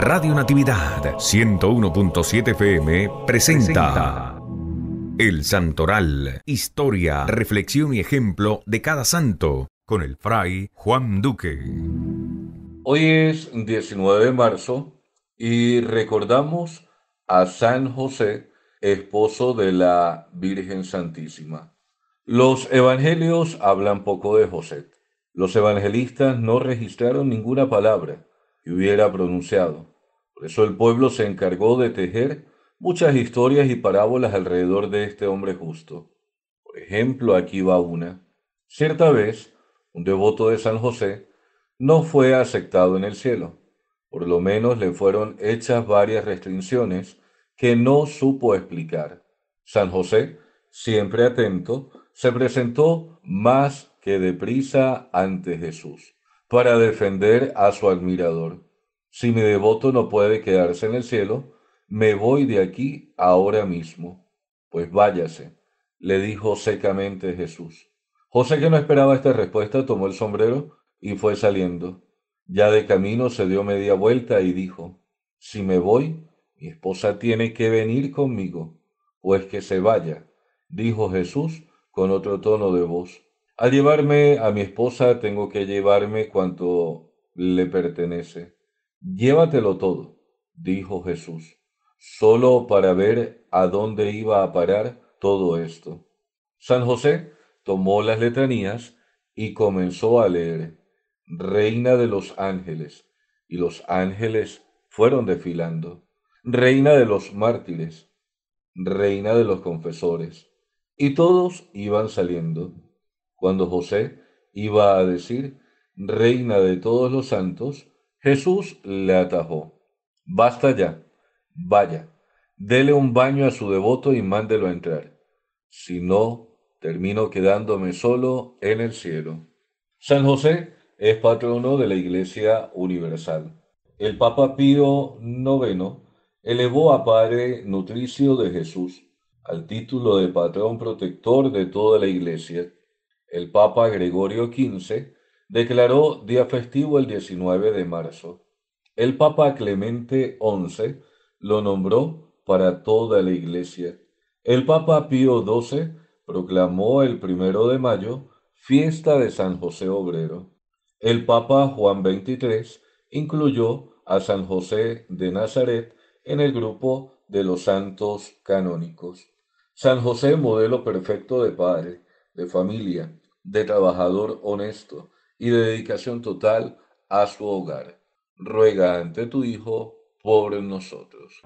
Radio Natividad 101.7 FM presenta El Santoral, historia, reflexión y ejemplo de cada santo con el fray Juan Duque. Hoy es 19 de marzo y recordamos a San José, esposo de la Virgen Santísima. Los evangelios hablan poco de José. Los evangelistas no registraron ninguna palabra hubiera pronunciado. Por eso el pueblo se encargó de tejer muchas historias y parábolas alrededor de este hombre justo. Por ejemplo, aquí va una. Cierta vez, un devoto de San José no fue aceptado en el cielo. Por lo menos le fueron hechas varias restricciones que no supo explicar. San José, siempre atento, se presentó más que deprisa ante Jesús para defender a su admirador. Si mi devoto no puede quedarse en el cielo, me voy de aquí ahora mismo. Pues váyase, le dijo secamente Jesús. José, que no esperaba esta respuesta, tomó el sombrero y fue saliendo. Ya de camino se dio media vuelta y dijo, Si me voy, mi esposa tiene que venir conmigo, pues que se vaya, dijo Jesús con otro tono de voz. Al llevarme a mi esposa tengo que llevarme cuanto le pertenece. Llévatelo todo, dijo Jesús, solo para ver a dónde iba a parar todo esto. San José tomó las letanías y comenzó a leer, Reina de los ángeles, y los ángeles fueron desfilando, Reina de los mártires, Reina de los confesores, y todos iban saliendo. Cuando José iba a decir, Reina de todos los santos, Jesús le atajó, basta ya, vaya, dele un baño a su devoto y mándelo a entrar. Si no, termino quedándome solo en el cielo. San José es patrono de la Iglesia Universal. El Papa Pío IX elevó a Padre Nutricio de Jesús al título de patrón protector de toda la Iglesia. El Papa Gregorio XV declaró día festivo el 19 de marzo. El Papa Clemente XI lo nombró para toda la Iglesia. El Papa Pío XII proclamó el primero de mayo fiesta de San José Obrero. El Papa Juan XXIII incluyó a San José de Nazaret en el grupo de los santos canónicos. San José, modelo perfecto de padre, de familia, de trabajador honesto, y dedicación total a su hogar. Ruega ante tu Hijo por nosotros.